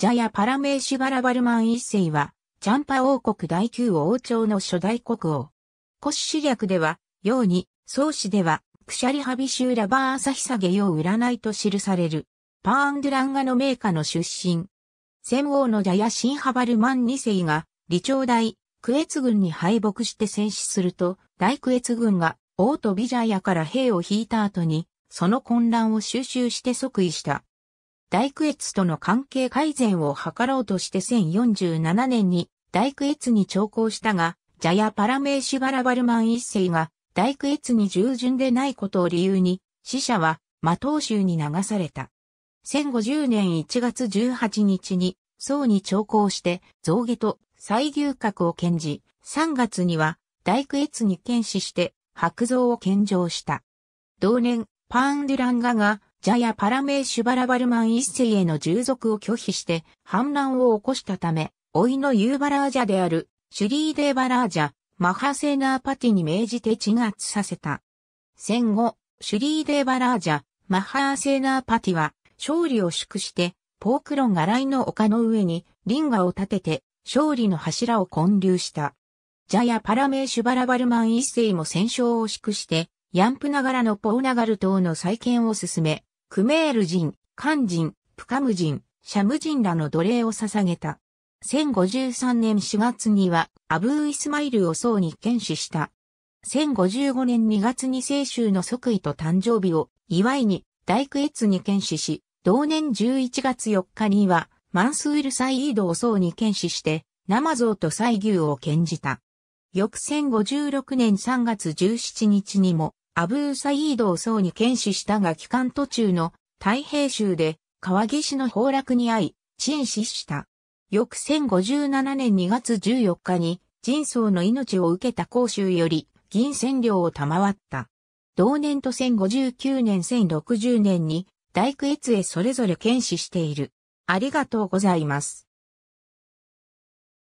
ジャヤ・パラメーシュバラバルマン一世は、チャンパ王国第9王朝の初代国王。骨史略では、ように、宗氏では、クシャリハビシューラバーサヒサゲよう占いと記される、パーンドゥランガの名家の出身。戦王のジャヤ・シンハバルマン二世が、李朝大、クエツ軍に敗北して戦死すると、大クエツ軍が王とビジャヤから兵を引いた後に、その混乱を収集して即位した。大クエツとの関係改善を図ろうとして1047年に大クエツに調校したが、ジャヤ・パラメーシュバラバルマン一世が大クエツに従順でないことを理由に、死者は魔党州に流された。1050年1月18日に、僧に調校して、象牙と再牛角を献じ、3月には大クエツに献死して、白像を献上した。同年、パーンデュランガがジャヤ・パラメーシュバラバルマン一世への従属を拒否して反乱を起こしたため、老いのユーバラージャであるシュリーデーバラージャ、マハセーナーパティに命じて鎮圧させた。戦後、シュリーデーバラージャ、マハーセーナーパティは勝利を祝して、ポークロンが来の丘の上にリンガを建てて勝利の柱を建立した。ジャヤ・パラメーシュバラバルマン一世も戦勝を祝して、ヤンプナガラのポーナガル島の再建を進め、クメール人、カン人、プカム人、シャム人らの奴隷を捧げた。1053年4月にはアブー・イスマイルを僧に剣死した。1055年2月に聖州の即位と誕生日を祝いに大工越に剣死し、同年11月4日にはマンスウル・サイードを僧に剣死して、生像と西牛を剣じた。翌1056年3月17日にも、アブーサイードを僧に剣士したが帰還途中の太平州で川岸の崩落に遭い、陳死した。翌1057年2月14日に人相の命を受けた甲州より銀線量を賜った。同年と1059年1060年に大区越へそれぞれ剣士している。ありがとうございます。